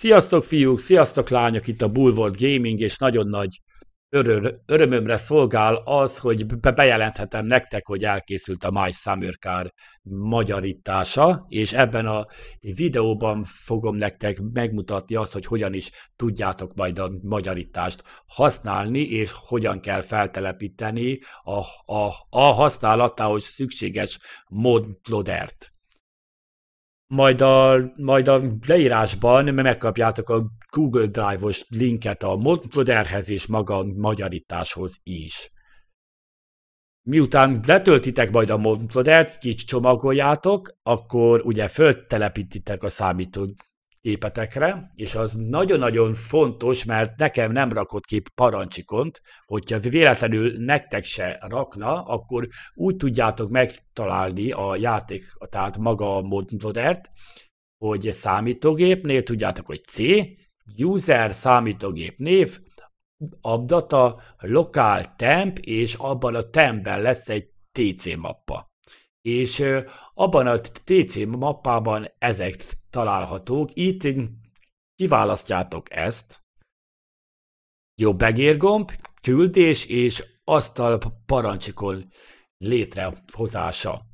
Sziasztok fiúk, sziasztok lányok, itt a Bulvolt Gaming, és nagyon nagy öröm, örömömre szolgál az, hogy be bejelenthetem nektek, hogy elkészült a My Summer Car magyarítása, és ebben a videóban fogom nektek megmutatni azt, hogy hogyan is tudjátok majd a magyarítást használni, és hogyan kell feltelepíteni a, a, a használatához szükséges modlodert majd a, majd a leírásban megkapjátok a Google Drive-os linket a modderhez és maga a magyarításhoz is. Miután letöltitek majd a Montlodert, kicsomagoljátok, akkor ugye föltelepítitek a számítógépet, gépetekre, és az nagyon-nagyon fontos, mert nekem nem rakott ki parancsikont, hogyha véletlenül nektek se rakna, akkor úgy tudjátok megtalálni a játék, tehát maga a modert, hogy számítógépnél tudjátok, hogy C, user számítógép név, abdata, lokál temp, és abban a tempben lesz egy TC mappa és abban a TC mappában ezek találhatók. Itt kiválasztjátok ezt, jobb egérgomb, küldés és asztal parancsikon létrehozása.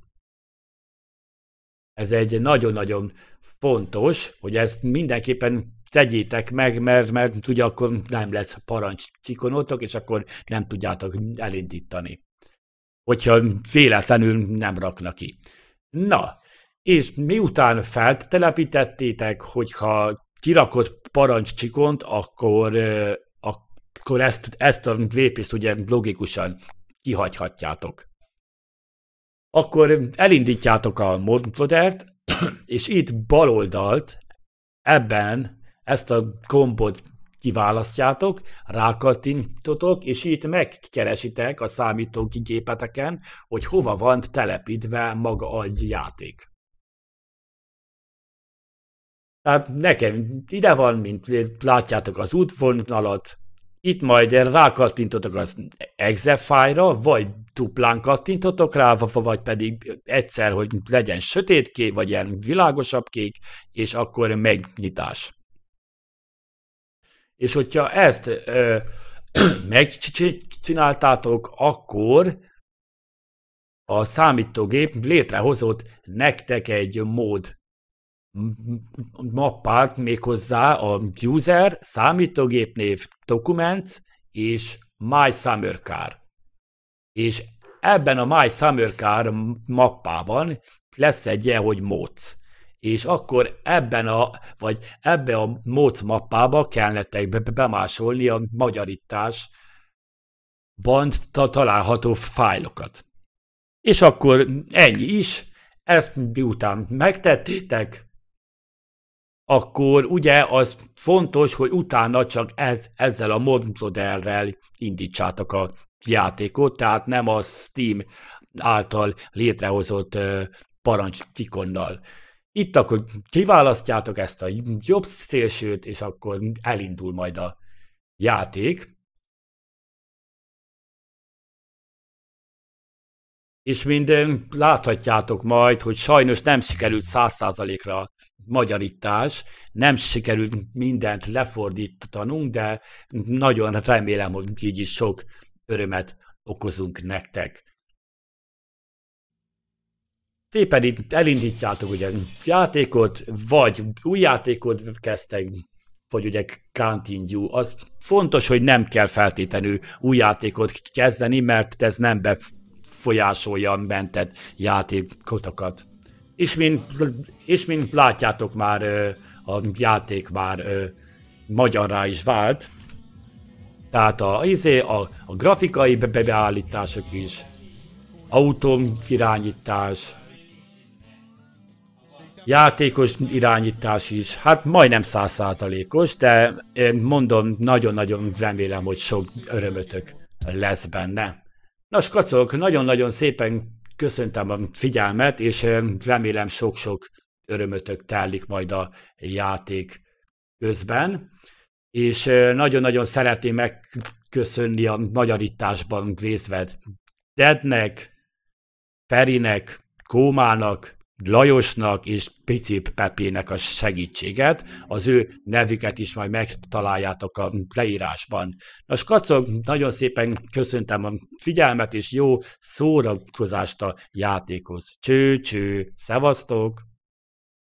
Ez egy nagyon-nagyon fontos, hogy ezt mindenképpen tegyétek meg, mert, mert tudja, akkor nem lesz parancsikon és akkor nem tudjátok elindítani hogyha véletlenül nem raknak ki. Na, és miután feltelepítettétek, hogyha kirakott parancscsikont, akkor, akkor ezt, ezt a lépést ugye logikusan kihagyhatjátok. Akkor elindítjátok a modlodert, és itt baloldalt ebben ezt a gombot kiválasztjátok, rákattintotok, és itt megkeresitek a számítógépeteken, hogy hova van telepítve maga a játék. Tehát nekem ide van, mint látjátok az útvonalat, itt majd rákattintotok az exe fájra, vagy duplán kattintotok rá, vagy pedig egyszer, hogy legyen sötétkék, vagy ilyen világosabb kék, és akkor megnyitás. És hogyha ezt ö, megcsináltátok, akkor a számítógép létrehozott nektek egy mód mappát méghozzá a user, számítógép név, documents és My Summer Car. És ebben a My Summer Car mappában lesz egy ilyen, hogy módsz és akkor ebben a, vagy ebbe a móc mappába kell nektek bemásolni a magyarítás található fájlokat. És akkor ennyi is, ezt miután megtettétek, akkor ugye az fontos, hogy utána csak ez, ezzel a modellrel indítsátok a játékot, tehát nem a Steam által létrehozott parancsikonnal itt akkor kiválasztjátok ezt a jobb szélsőt, és akkor elindul majd a játék. És minden láthatjátok majd, hogy sajnos nem sikerült 100%-ra magyarítás, nem sikerült mindent lefordítanunk, de nagyon remélem, hogy így is sok örömet okozunk nektek ti pedig elindítjátok ugye játékot, vagy új játékot kezdtek, vagy ugye continue. Az fontos, hogy nem kell feltétlenül új játékot kezdeni, mert ez nem befolyásolja a mentett játékotokat. És mint, és mint látjátok már, a játék már magyarra is vált, tehát a, izé, a, a grafikai beállítások is, autóm irányítás, játékos irányítás is, hát majdnem százszázalékos, de én mondom, nagyon-nagyon remélem, hogy sok örömötök lesz benne. Nos, kacok, nagyon-nagyon szépen köszöntem a figyelmet, és remélem sok-sok örömötök tellik majd a játék közben, és nagyon-nagyon szeretném megköszönni a magyarításban részvet Tednek, Ferinek, Kómának, Lajosnak és Picip Pepének a segítséget, az ő nevüket is majd megtaláljátok a leírásban. Nos, kacok, nagyon szépen köszöntem a figyelmet, és jó szórakozást a játékhoz. Cső, cső, szevasztok!